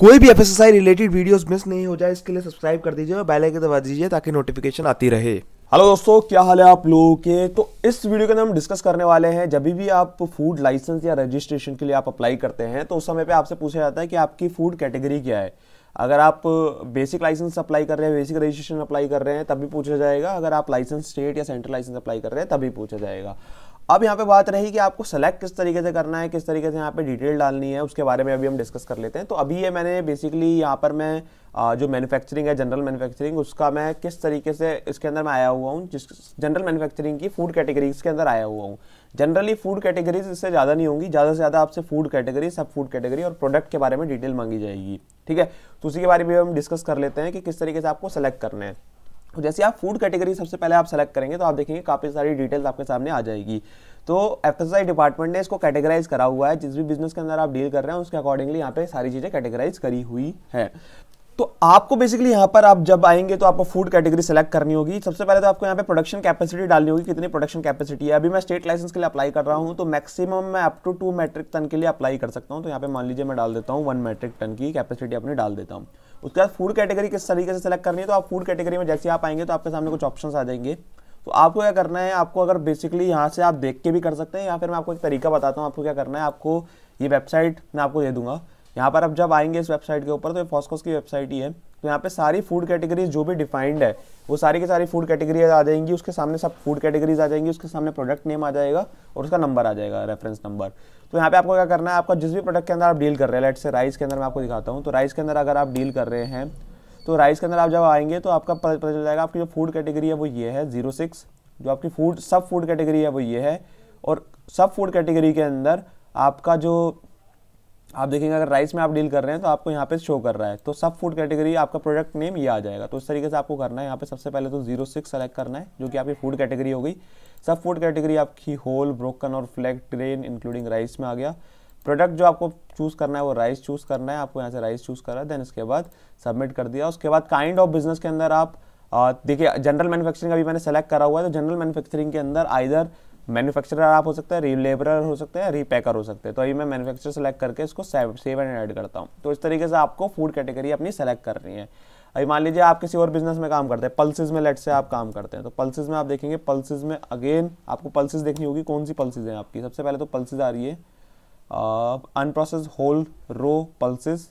कोई भी F related videos miss नहीं हो जाए इसके लिए सब्सक्राइब कर दीजिए और बेल आइकन दबा दीजिए ताकि नोटिफिकेशन आती रहे हेलो दोस्तों क्या हाल है आप लोगों के तो इस वीडियो के अंदर हम डिस्कस करने वाले हैं जब भी आप फूड लाइसेंस या रजिस्ट्रेशन के लिए आप अप्लाई करते हैं तो उस समय पर आपसे पूछा जाता है कि आपकी फूड कैटेगरी क्या है अगर आप बेसिक लाइसेंस अप्लाई कर रहे हैं बेसिक रजिस्ट्रेशन अप्लाई कर रहे हैं तभी पूछा जाएगा अगर आप लाइसेंस स्टेट या सेंट्रल लाइसेंस अप्लाई कर रहे हैं तभी पूछा जाएगा अब यहाँ पे बात रही कि आपको सेलेक्ट किस तरीके से करना है किस तरीके से यहाँ पे डिटेल डालनी है उसके बारे में अभी हम डिस्कस कर लेते हैं तो अभी ये मैंने बेसिकली यहाँ पर मैं जो मैन्युफैक्चरिंग है जनरल मैन्युफैक्चरिंग उसका मैं किस तरीके से इसके अंदर मैं आया हुआ हूँ जिस जनरल मैन्युफैक्चरिंग की फूड कैटेगरीज के अंदर आया हुआ हूँ जनरली फूड कैटेगरीज इससे ज़्यादा नहीं होंगी ज़्यादा से ज़्यादा आपसे food category sub food category और प्रोडक्ट के बारे में डिटेल मांगी जाएगी ठीक है तो उसी के बारे में हम डिस्कस कर लेते हैं कि किस तरीके से आपको सेलेक्ट करना है तो जैसे आप फूड कैटेगरी सबसे पहले आप सेलेक्ट करेंगे तो आप देखेंगे काफ़ी सारी डिटेल्स आपके सामने आ जाएगी तो एफ डिपार्टमेंट ने इसको कैटेगराइज करा हुआ है जिस भी बिजनेस के अंदर आप डील कर रहे हैं उसके अकॉर्डिंगली यहाँ पे सारी चीज़ें कैटेगराइज करी हुई है तो आपको बेसिकली यहाँ पर आप जब आएंगे तो आपको फूड कैटेगरी सेलेक्ट करनी होगी सबसे पहले तो आपको यहाँ पे प्रोडक्शन कैपेसिटी डालनी होगी कितनी प्रोडक्शन कैपेसिटी है अभी मैं स्टेट लाइसेंस के लिए अप्लाई कर रहा हूँ तो मैक्सिमम मैं up to two metric ton के लिए अप्लाई कर सकता हूँ तो यहाँ पे मान लीजिए मैं डाल देता हूँ वन मैट्रिक टन की कैपेसिटी अपनी डाल देता हूँ उसके बाद फूड कैटेगरी किस तरीके से सेलेक्ट करनी है तो आप फूड कैटेगरी में जैसे आप आएंगे तो आपके सामने कुछ ऑप्शन आ जाएंगे तो आपको क्या करना है आपको अगर बेसिकली यहाँ से आप देख के भी कर सकते हैं या फिर मैं आपको एक तरीका बताता हूँ आपको क्या करना है आपको ये वेबसाइट मैं आपको दे दूँगा यहाँ पर आप जब आएंगे इस वेबसाइट के ऊपर तो ये फॉस्कोस की वेबसाइट ही है तो यहाँ पे सारी फूड कैटेगरीज जो भी डिफाइंड है वो सारी की सारी फूड कैटेगरीज आ जाएंगी उसके सामने सब फूड कैटेगरीज आ जाएंगी उसके सामने प्रोडक्ट नेम आ जाएगा और उसका नंबर आ जाएगा रेफरेंस नंबर तो यहाँ पे आपको क्या करना है आपका जिस भी प्रोडक्ट के अंदर आप डील कर रहे हैं लेट से राइस के अंदर मैं आपको दिखाता हूँ तो राइस के अंदर अगर आप डील कर रहे हैं तो राइस के अंदर आप जब आएंगे तो आपका पता चल जाएगा आपकी जो फूड कैटेगरी है वो ये है जीरो सिक्स जो आपकी फूड सब फूड कैटेगरी है वो ये है और सब फूड कैटेगरी के अंदर आपका जो आप देखेंगे अगर राइस में आप डील कर रहे हैं तो आपको यहाँ पे शो कर रहा है तो सब फूड कैटेगरी आपका प्रोडक्ट नेम ये आ जाएगा तो इस तरीके से आपको करना है यहाँ पे सबसे पहले तो जीरो सिक्स सेलेक्ट करना है जो कि आपकी फूड कैटेगरी हो गई सब फूड कैटेगरी आपकी होल ब्रोकन और फ्लैग ट्रेन इंक्लूडिंग राइस में आ गया प्रोडक्ट जो आपको चूज़ करना है वो राइस चूज़ करना है आपको यहाँ से राइस चूज़ करा देन इसके बाद सबमिट कर दिया उसके बाद काइंड ऑफ बिजनेस के अंदर आप देखिए जनरल मैनुफैक्चरिंग अभी मैंने सेलेक्ट करा हुआ है तो जनरल मैनुफैक्चरिंग के अंदर आइधर मैन्युफैक्चरर आप हो सकते हैं रिलेबरर हो सकते हैं रीपैकर हो सकते हैं तो अभी मैं मैन्युफैक्चरर सेलेक्ट करके इसको सेव एंड ऐड करता हूँ तो इस तरीके से आपको फूड कैटेगरी अपनी सेलेक्ट करनी है अभी मान लीजिए आप किसी और बिजनेस में काम करते हैं पल्सिस में लेट से आप काम करते हैं तो पल्सिस में आप देखेंगे पल्सिस में अगेन आपको पल्सिस देखनी होगी कौन सी पल्सिस हैं आपकी सबसे पहले तो पल्सिस आ रही है अनप्रोसेस होल रो पल्सिस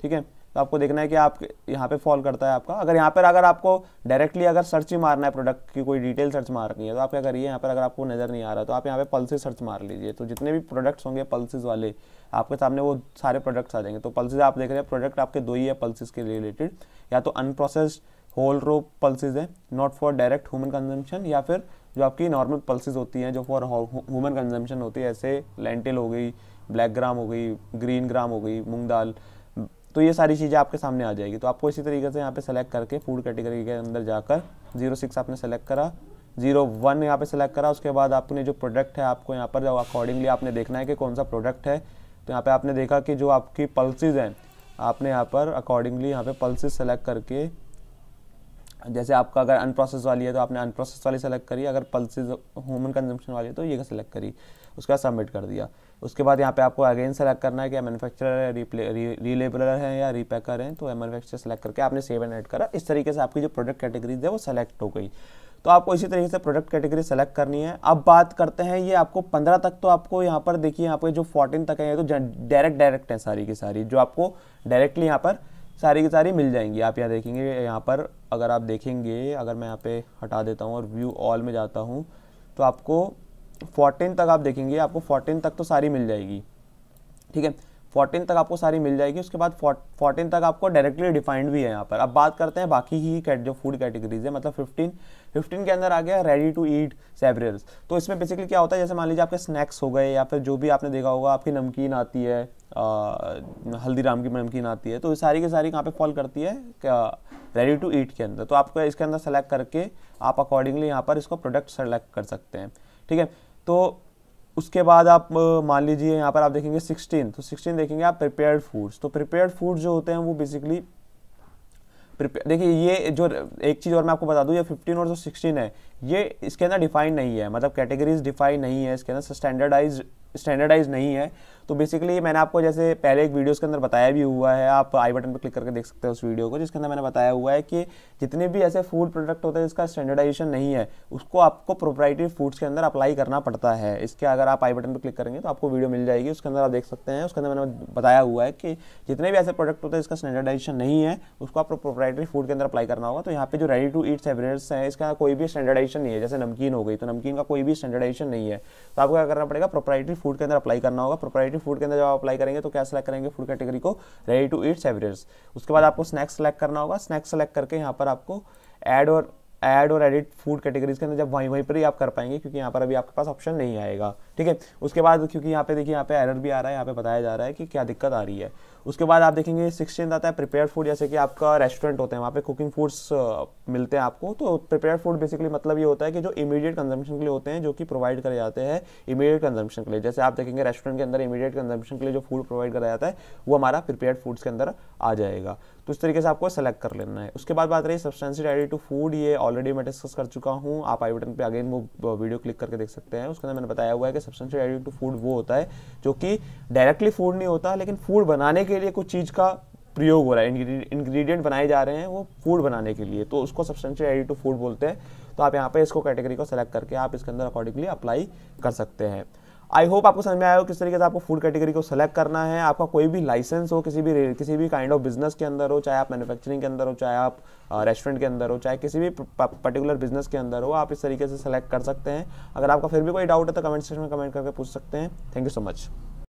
ठीक है तो आपको देखना है कि आप यहाँ पे फॉल करता है आपका अगर यहाँ पर अगर आपको डायरेक्टली अगर सर्च ही मारना है प्रोडक्ट की कोई डिटेल सर्च मारनी है तो आप क्या करिए यहाँ पर अगर आपको नज़र नहीं आ रहा तो आप यहाँ पे पल्सेज सर्च मार लीजिए तो जितने भी प्रोडक्ट्स होंगे पल्सेज वाले आपके सामने वो सारे प्रोडक्ट्स आ जाएंगे तो पल्सेज आप देख रहे हैं प्रोडक्ट आपके दो ही है पल्सेज के रिलेटेड या तो अनप्रोसेस्ड होल रो पल्सेज है not for direct human consumption या फिर जो आपकी नॉर्मल पल्सेज होती हैं जो फॉर ह्यूमन कंजम्पशन होती है ऐसे लेंटिल हो गई ब्लैक ग्राम हो गई ग्रीन ग्राम हो गई मूंग दाल तो ये सारी चीज़ें आपके सामने आ जाएगी तो आपको इसी तरीके से यहाँ पे सेलेक्ट करके फूड कैटेगरी के अंदर जाकर जीरो सिक्स आपने सेलेक्ट करा जीरो वन यहाँ पर सेलेक्ट करा उसके बाद आपने जो प्रोडक्ट है आपको यहाँ पर अकॉर्डिंगली आपने देखना है कि कौन सा प्रोडक्ट है तो यहाँ पर आपने देखा कि जो आपकी पल्सिस हैं आपने यहाँ पर अकॉर्डिंगली यहाँ पर पल्सिस सेलेक्ट करके जैसे आपका अगर अनप्रोसेस वाली है तो आपने अनप्रोसेस वाली सेलेक्ट करी अगर पल्सिस ह्यूमन कंजम्पशन वाली है तो ये सेलेक्ट करी उसका सबमिट कर दिया उसके बाद यहाँ पे आपको अगेन सेलेक्ट करना है कि मैनुफैक्चरर है रीलेबलर है या रीपैकर हैं तो मैनुफैक्चर सेलेक्ट करके आपने सेव एंड एड करा इस तरीके से आपकी जो प्रोडक्ट कैटेगरीज है वो सेलेक्ट हो गई तो आपको इसी तरीके से प्रोडक्ट कैटेगरी सेलेक्ट करनी है अब बात करते हैं ये आपको पंद्रह तक तो आपको यहाँ पर देखिए यहाँ पर जो फोर्टीन तक है ये तो डायरेक्ट डायरेक्ट है सारी की सारी जो आपको डायरेक्टली यहाँ पर सारी की सारी मिल जाएंगी आप यहाँ देखेंगे यहाँ पर अगर आप देखेंगे अगर मैं यहाँ पे हटा देता हूँ और व्यू ऑल में जाता हूँ तो आपको फोर्टीन तक आप देखेंगे आपको फोर्टीन तक तो सारी मिल जाएगी ठीक है फोर्टीन तक आपको सारी मिल जाएगी उसके बाद फोर्टीन तक आपको डायरेक्टली डिफाइंड भी है यहाँ पर अब बात करते हैं बाकी ही जो फूड कैटेगरीज है मतलब फिफ्टीन फिफ्टीन के अंदर आ गया रेडी टू ईट सेवरल्स तो इसमें बेसिकली क्या होता है जैसे मान लीजिए आपके स्नैक्स हो गए या फिर जो भी आपने देखा होगा आपकी नमकीन आती है हल्दीराम की नमकीन आती है तो सारी की सारी कहाँ पर फॉल करती है रेडी टू ईट के अंदर तो आपको इसके अंदर सेलेक्ट करके आप अकॉर्डिंगली यहाँ पर इसको प्रोडक्ट सेलेक्ट कर सकते हैं ठीक है तो उसके बाद आप मान लीजिए यहाँ पर आप देखेंगे सिक्सटीन तो सिक्सटीन देखेंगे आप प्रिपेयर्ड फूड्स तो प्रिपेयर्ड फूड जो होते हैं वो बेसिकली देखिए ये जो एक चीज़ और मैं आपको बता दूं ये 15 और जो 16 है ये इसके अंदर डिफाइन नहीं है मतलब कैटेगरीज डिफाइन नहीं है इसके अंदर स्टैंडर्डाइज स्टैंडर्डाइज नहीं है तो बेसिकली मैंने आपको जैसे पहले एक वीडियोस के अंदर बताया भी हुआ है आप आई बटन पर क्लिक करके देख सकते हैं उस वीडियो को जिसके अंदर मैंने बताया हुआ है कि जितने भी ऐसे फूड प्रोडक्ट होते हैं जिसका स्टैंडर्डाइजेशन नहीं है उसको आपको प्रोपराइटरी फूड्स के अंदर अप्लाई करना पड़ता है इसके अगर आप आई बटन पर क्लिक करेंगे तो आपको वीडियो मिल जाएगी उसके अंदर आप देख सकते हैं उसके अंदर मैंने बताया हुआ है कि जितने भी ऐसे प्रोडक्ट होते हैं जिसका स्टैंडर्डाइजेशन नहीं है उसको आपको प्रोपराइटरी फूड के अंदर अप्लाई करना होगा तो यहाँ पर जो रेडी टू ईट सेवरेट्स हैं इसका कोई भी स्टैंडर्डाइजेशन नहीं है जैसे नमकीन हो गई तो नमकीन का कोई भी स्टैंडर्डाइजेशन नहीं है तो आपको क्या करना पड़ेगा प्रोप्राइटरी फूड के अंदर अप्लाई करना होगा प्रोप्राइटरी कैटेगरी फूड के अंदर जब आप अप्लाई करेंगे तो क्या सेलेक्ट करेंगे फूड कैटेगरी को रेडी टू ईट सेवरेज उसके बाद आपको स्नैक्स सेलेक्ट करना होगा स्नैक्स सेलेक्ट करके यहाँ पर आपको एड और एड और एडिट फूड कैटेगरीज के अंदर जब वहीं वहीं पर ही आप कर पाएंगे क्योंकि यहाँ पर अभी आपके पास ऑप्शन नहीं आएगा ठीक है उसके बाद क्योंकि यहाँ पे देखिए यहाँ पे एरर भी आ रहा है यहाँ पे बताया जा रहा है कि क्या दिक्कत आ रही है उसके बाद आप देखेंगे सिक्सटीन आता है प्रिपेयर फूड जैसे कि आपका रेस्टोरेंट होता है वहाँ पे कुकिंग फूड्स मिलते हैं आपको तो प्रिपेयर फूड बेसिकली मतलब ये होता है कि जो इमीडिएट कंजम्पशन के लिए होते हैं जो कि प्रोवाइड करे जाते हैं इमीडिएट कंजम्पशन के लिए जैसे आप देखेंगे रेस्टोरेंट के अंदर इमीडिएट कंजम्पशन के लिए जो फूड प्रोवाइड कराया जाता है वो हमारा प्रिपेयर फूड्स के अंदर आ जाएगा तो इस तरीके से आपको सेलेक्ट कर लेना है उसके बाद बात रही सब्सटेंसिड डायरी टू फूड ये ऑलरेडी मैं डिस्कस कर चुका हूँ आप आई बटन पर अगेन वो वीडियो क्लिक करके देख सकते हैं उसके अंदर मैंने बताया हुआ है कि सब्सटेंशियल एडिटिव टू फूड वो होता है जो कि डायरेक्टली फूड नहीं होता लेकिन फूड बनाने के लिए कुछ चीज़ का प्रयोग हो रहा है इंग्रेडिएंट बनाए जा रहे हैं वो फूड बनाने के लिए तो उसको सब्सटेंशियल एडिटिव फूड बोलते हैं तो आप यहाँ पे इसको कैटेगरी को सेलेक्ट करके आप इसके अंदर अकॉर्डिंगली अप्लाई कर सकते हैं आई होप आपको समझ में आया हो किस तरीके से आपको फूड कैटेगरी को सेलेक्ट करना है आपका कोई भी लाइसेंस हो किसी भी किसी भी काइंड ऑफ बिजनेस के अंदर हो चाहे आप मैन्युफैक्चरिंग के अंदर हो चाहे आप रेस्टोरेंट के अंदर हो चाहे किसी भी पर्टिकुलर बिजनेस के अंदर हो आप इस तरीके से सेलेक्ट कर सकते हैं अगर आपका फिर भी कोई डाउट है तो कमेंट सेक्शन में कमेंट करके पूछ सकते हैं थैंक यू सो मच